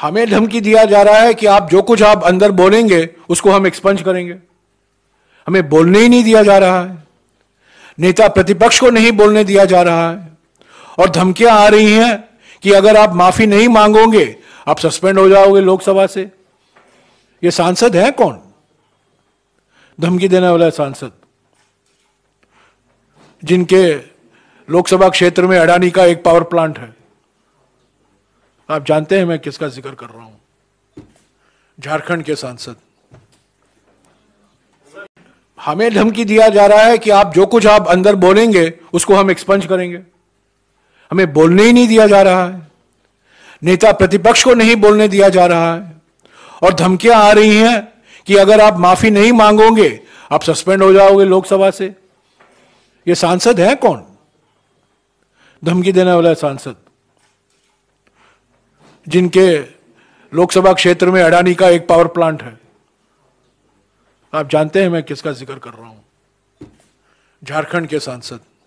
हमें धमकी दिया जा रहा है कि आप जो कुछ आप अंदर बोलेंगे उसको हम एक्सपंज करेंगे हमें बोलने ही नहीं दिया जा रहा है नेता प्रतिपक्ष को नहीं बोलने दिया जा रहा है और धमकियां आ रही हैं कि अगर आप माफी नहीं मांगोगे आप सस्पेंड हो जाओगे लोकसभा से ये सांसद है कौन धमकी देने वाला सांसद जिनके लोकसभा क्षेत्र में अडानी का एक पावर प्लांट है आप जानते हैं मैं किसका जिक्र कर रहा हूं झारखंड के सांसद हमें धमकी दिया जा रहा है कि आप जो कुछ आप अंदर बोलेंगे उसको हम एक्सपंज करेंगे हमें बोलने ही नहीं दिया जा रहा है नेता प्रतिपक्ष को नहीं बोलने दिया जा रहा है और धमकियां आ रही हैं कि अगर आप माफी नहीं मांगोगे आप सस्पेंड हो जाओगे लोकसभा से ये सांसद है कौन धमकी देने वाला सांसद जिनके लोकसभा क्षेत्र में अडानी का एक पावर प्लांट है आप जानते हैं मैं किसका जिक्र कर रहा हूं झारखंड के सांसद